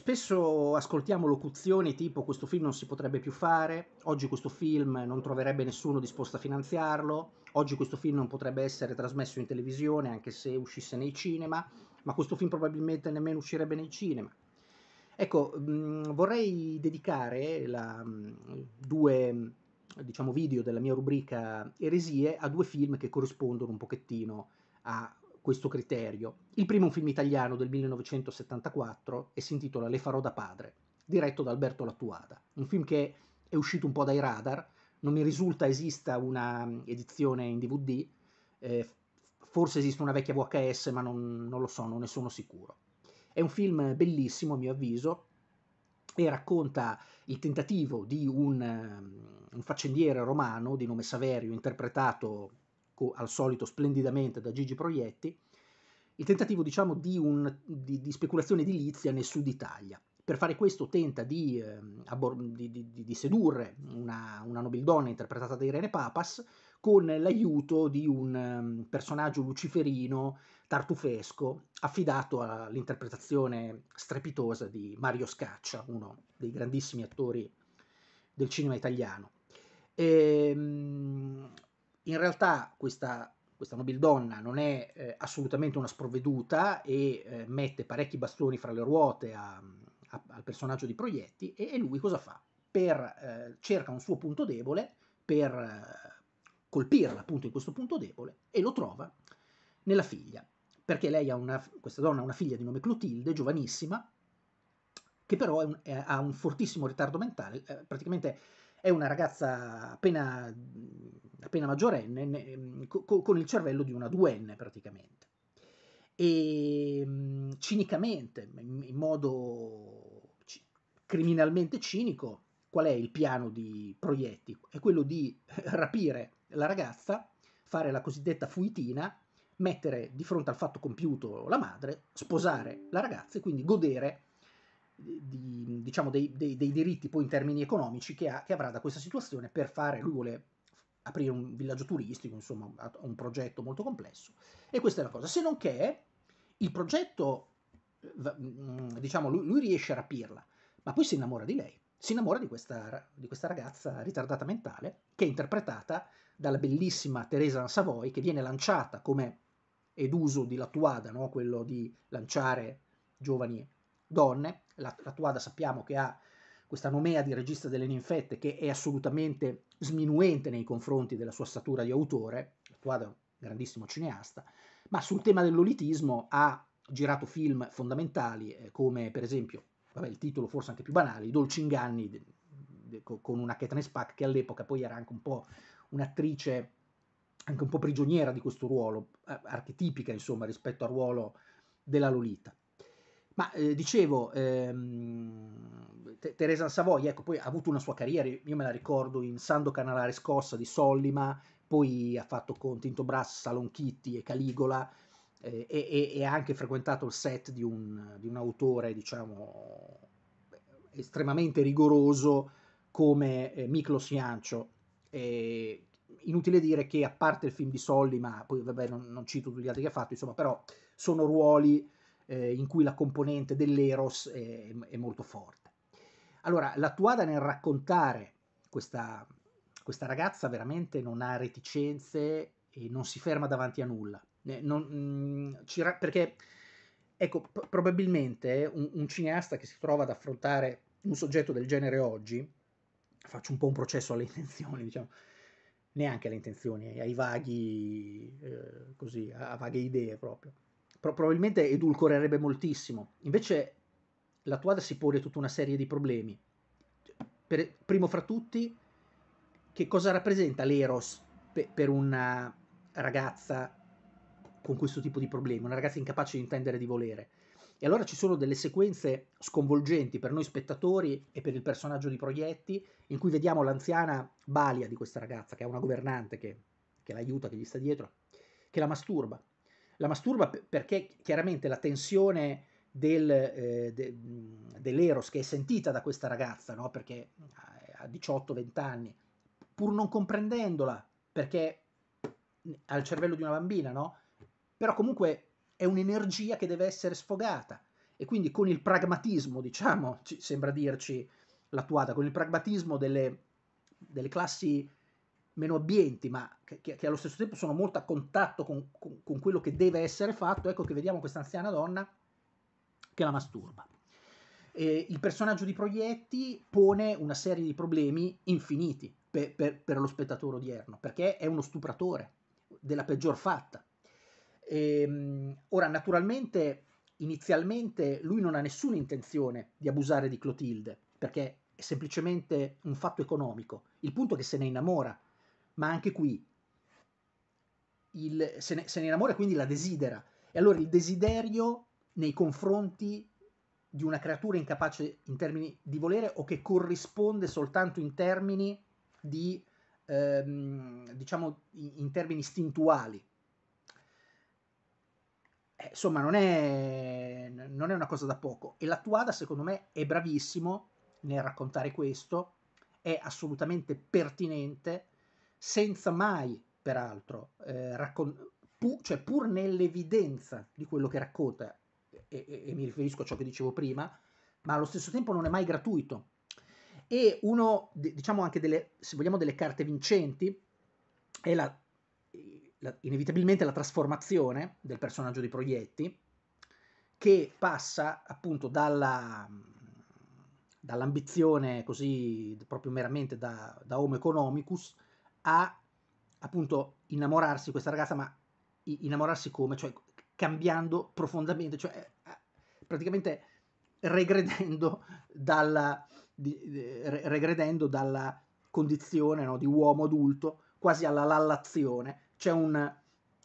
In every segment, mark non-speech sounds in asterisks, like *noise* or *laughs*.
Spesso ascoltiamo locuzioni tipo questo film non si potrebbe più fare, oggi questo film non troverebbe nessuno disposto a finanziarlo, oggi questo film non potrebbe essere trasmesso in televisione anche se uscisse nei cinema, ma questo film probabilmente nemmeno uscirebbe nei cinema. Ecco, mh, mm, vorrei dedicare la, mh, mm, due diciamo, video della mia rubrica Eresie a due film che corrispondono un pochettino a questo criterio. Il primo è un film italiano del 1974 e si intitola Le farò da padre, diretto da Alberto Lattuada. Un film che è uscito un po' dai radar, non mi risulta esista una mm, edizione in DVD, eh, forse esiste una vecchia VHS ma non, non lo so, non ne sono sicuro. È un film bellissimo a mio avviso, e racconta il tentativo di un, mm, un, faccendiere romano di nome Saverio, interpretato al solito splendidamente da Gigi Proietti, il tentativo diciamo, di, un, di, di, speculazione edilizia nel sud Italia. Per fare questo tenta di, eh, abbor- di sedurre una, una, nobildonna interpretata da Irene Papas con l'aiuto di un um, personaggio luciferino tartufesco affidato all'interpretazione strepitosa di Mario Scaccia, uno dei grandissimi attori del cinema italiano. E, ehm, in realtà questa, questa nobildonna non è eh, assolutamente una sprovveduta e eh, mette parecchi bastoni fra le ruote a, a, al personaggio di Proietti e, e lui cosa fa? Per, eh, cerca un suo punto debole per eh, colpirla appunto in questo punto debole e lo trova nella figlia, perché lei ha una, questa donna ha una figlia di nome Clotilde, giovanissima, che però un, è, ha un fortissimo ritardo mentale, eh, praticamente è una ragazza appena, mhmm, appena maggiorenne, ne, mhmm, co- con il cervello di una duenne praticamente. E mhmm, cinicamente, in, in modo c- criminalmente cinico, qual è il piano di Proietti? È quello di *laughs* rapire la ragazza, fare la cosiddetta fuitina, mettere di fronte al fatto compiuto la madre, sposare la ragazza e quindi godere di, diciamo dei, dei, dei, diritti poi in termini economici che, ha, che, avrà da questa situazione per fare, lui vuole aprire un villaggio turistico, insomma un progetto molto complesso e questa è la cosa, se non che il progetto, eh, mm, diciamo lui, lui riesce a rapirla, ma poi si innamora di lei si innamora di questa, di questa, ragazza ritardata mentale che è interpretata dalla bellissima Teresa Savoy che viene lanciata come ed uso di Latuada, no? quello di lanciare giovani donne, la, la Tuada sappiamo che ha questa nomea di regista delle ninfette che è assolutamente sminuente nei confronti della sua statura di autore, la Tuada è un grandissimo cineasta, ma sul tema dell'olitismo ha girato film fondamentali eh, come per esempio, vabbè, il titolo forse anche più banale, I dolci inganni de, de, de, con una Katniss Pack che all'epoca poi era anche un po' un'attrice anche un po' prigioniera di questo ruolo, eh, archetipica insomma rispetto al ruolo della Lolita. Ma eh, dicevo, ehm, Teresa Savoia, ecco, poi ha avuto una sua carriera, io me la ricordo in Sando Canalare Scossa di Sollima, poi ha fatto con Tinto Brass, Salon Kitty e Caligola eh, e, ha anche frequentato il set di un, di un autore, diciamo, estremamente rigoroso come eh, Miklos Jancio. inutile dire che a parte il film di Sollima, poi vabbè non, non cito tutti gli altri che ha fatto, insomma, però sono ruoli eh, in cui la componente dell'eros è, è, molto forte. Allora, la Tuada nel raccontare questa, questa ragazza veramente non ha reticenze e non si ferma davanti a nulla. Non, mh, mm, ci, perché, ecco, p- probabilmente eh, un, un cineasta che si trova ad affrontare un soggetto del genere oggi, faccio un po' un processo alle *laughs* intenzioni, diciamo, neanche alle intenzioni, ai vaghi, eh, così, a, a vaghe idee proprio pro- probabilmente edulcorerebbe moltissimo. Invece la Tuada si pone tutta una serie di problemi. Cioè, per, primo fra tutti, che cosa rappresenta l'eros pe- per una ragazza con questo tipo di problemi, una ragazza incapace di intendere di volere. E allora ci sono delle sequenze sconvolgenti per noi spettatori e per il personaggio di Proietti, in cui vediamo l'anziana balia di questa ragazza, che è una governante che, che l'aiuta, che gli sta dietro, che la masturba. La masturba perché chiaramente la tensione del, eh, de, dell'eros che è sentita da questa ragazza, no? perché ha eh, 18-20 anni, pur non comprendendola, perché ha il cervello di una bambina, no? però comunque è un'energia che deve essere sfogata e quindi con il pragmatismo, diciamo, sembra dirci l'attuata, con il pragmatismo delle, delle classi meno abbienti, ma che, che, allo stesso tempo sono molto a contatto con, con, con quello che deve essere fatto, ecco che vediamo questa anziana donna che la masturba. Eh, il personaggio di Proietti pone una serie di problemi infiniti per, per, per lo spettatore odierno, perché è uno stupratore della peggior fatta. Eh, ora, naturalmente, inizialmente lui non ha nessuna intenzione di abusare di Clotilde, perché è semplicemente un fatto economico. Il punto è che se ne innamora ma anche qui il, se, ne, se ne innamora quindi la desidera. E allora il desiderio nei confronti di una creatura incapace in termini di volere o che corrisponde soltanto in termini di ehm, diciamo in termini istintuali. Eh, insomma, non è, non è una cosa da poco. E l'attuada, secondo me, è bravissimo nel raccontare questo, è assolutamente pertinente senza mai, peraltro, eh, raccon- pu- cioè pur nell'evidenza di quello che racconta, e-, e-, e mi riferisco a ciò che dicevo prima, ma allo stesso tempo non è mai gratuito. E uno, diciamo anche delle, se vogliamo, delle carte vincenti è la, la, inevitabilmente la trasformazione del personaggio di Proietti, che passa appunto dalla, dall'ambizione così proprio meramente da, da homo economicus a appunto innamorarsi di questa ragazza, ma innamorarsi come? Cioè cambiando profondamente, cioè eh, eh, praticamente regredendo dalla, di, regredendo dalla condizione no, di uomo adulto quasi alla lallazione. C'è un,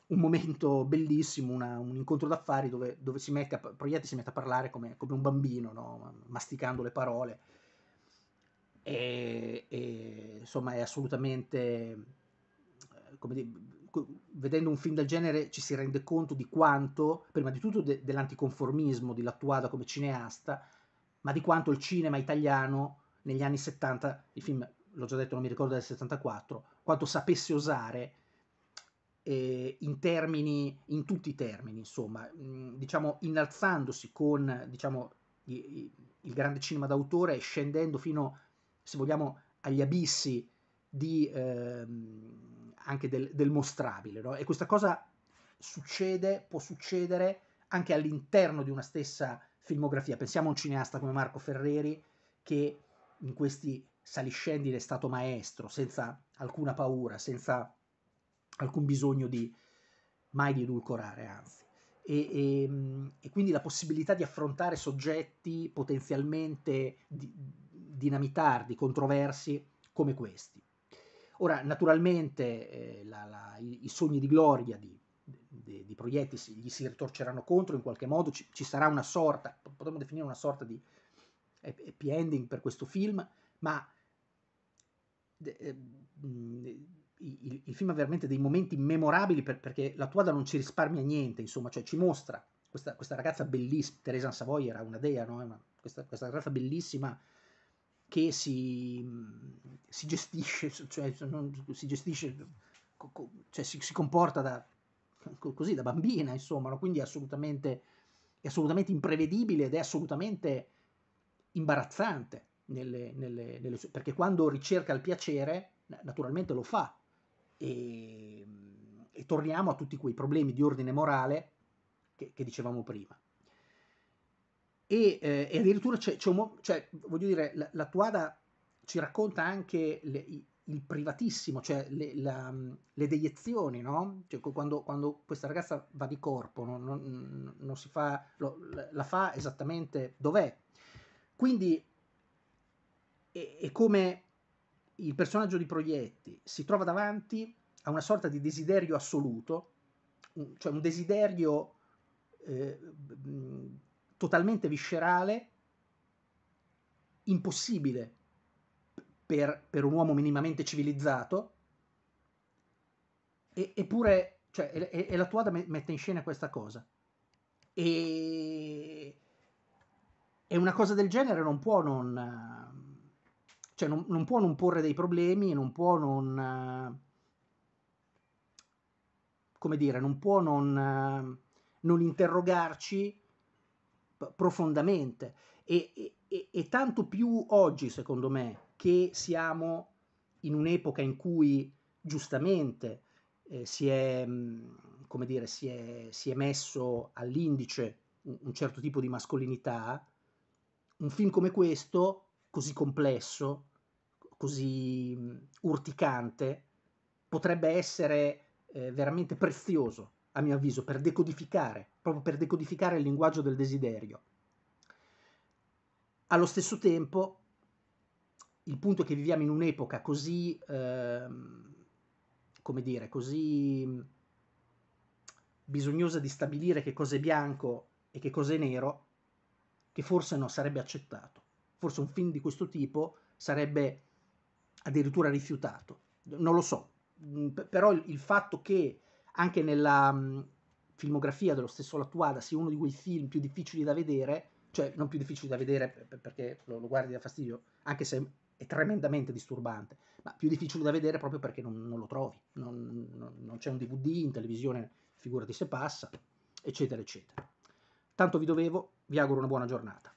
un momento bellissimo, una, un incontro d'affari dove, dove si mette a, Proietti si mette a parlare come, come un bambino, no? masticando le parole. E, e, insomma è assolutamente, eh, come dire, vedendo un film del genere ci si rende conto di quanto, prima di tutto de- dell'anticonformismo di Lattuada come cineasta, ma di quanto il cinema italiano negli anni 70, i film l'ho già detto, non mi ricordo del 74, quanto sapesse osare eh, in termini, in tutti i termini, insomma, mh, mm, diciamo innalzandosi con diciamo, i, i, il grande cinema d'autore e scendendo fino, se vogliamo, agli abissi di, ehm, anche del, del mostrabile. No? E questa cosa succede, può succedere anche all'interno di una stessa filmografia. Pensiamo a un cineasta come Marco Ferreri che in questi saliscendi è stato maestro, senza alcuna paura, senza alcun bisogno di mai di edulcorare, anzi. E, e, ehm, e quindi la possibilità di affrontare soggetti potenzialmente di, dinamitardi controversi come questi. Ora, naturalmente, eh, la, la, i, i, sogni di gloria di, di, di Proietti si, gli si ritorceranno contro in qualche modo, ci, ci sarà una sorta, potremmo definire una sorta di happy ending per questo film, ma eh, il, il, film ha veramente dei momenti memorabili per, perché la Tuada non ci risparmia niente, insomma, cioè ci mostra questa, questa ragazza bellissima, Teresa Savoy era una dea, no? una, questa, questa ragazza bellissima che si, si gestisce, cioè, non, si, gestisce cioè, si, si comporta da, così da bambina, insomma, no? quindi è assolutamente, è assolutamente imprevedibile ed è assolutamente imbarazzante. Nelle, nelle, nelle, perché quando ricerca il piacere, naturalmente lo fa. E, e torniamo a tutti quei problemi di ordine morale che, che dicevamo prima. E, eh, e addirittura c'è, c'è, un cioè, voglio dire, la, la Tuada ci racconta anche le, il privatissimo, cioè le, la, le deiezioni, no? Cioè, quando, quando, questa ragazza va di corpo, non, non, non si fa, lo, la fa esattamente dov'è. Quindi è, è come il personaggio di Proietti si trova davanti a una sorta di desiderio assoluto, cioè un desiderio eh, totalmente viscerale, impossibile per, per un uomo minimamente civilizzato, e, eppure cioè, e, e la tuada mette in scena questa cosa. E, e una cosa del genere non può non, cioè non, non, può non porre dei problemi, non può non... come dire, non può non, non interrogarci profondamente e, e, e tanto più oggi, secondo me, che siamo in un'epoca in cui giustamente eh, si, è, mm, come dire, si, è, si è messo all'indice un, un certo tipo di mascolinità, un film come questo, così complesso, così mm, urticante, potrebbe essere eh, veramente prezioso a mio avviso, per decodificare, proprio per decodificare il linguaggio del desiderio. Allo stesso tempo, il punto è che viviamo in un'epoca così, eh, come dire, così bisognosa di stabilire che cosa è bianco e che cosa è nero, che forse non sarebbe accettato. Forse un film di questo tipo sarebbe addirittura rifiutato. Non lo so, però il fatto che anche nella mh, mm, filmografia dello stesso Lattuada sia uno di quei film più difficili da vedere, cioè non più difficili da vedere perché lo, lo guardi da fastidio, anche se è tremendamente disturbante, ma più difficile da vedere proprio perché non, non lo trovi, non, non, non c'è un DVD in televisione, figurati se passa, eccetera, eccetera. Tanto vi dovevo, vi auguro una buona giornata.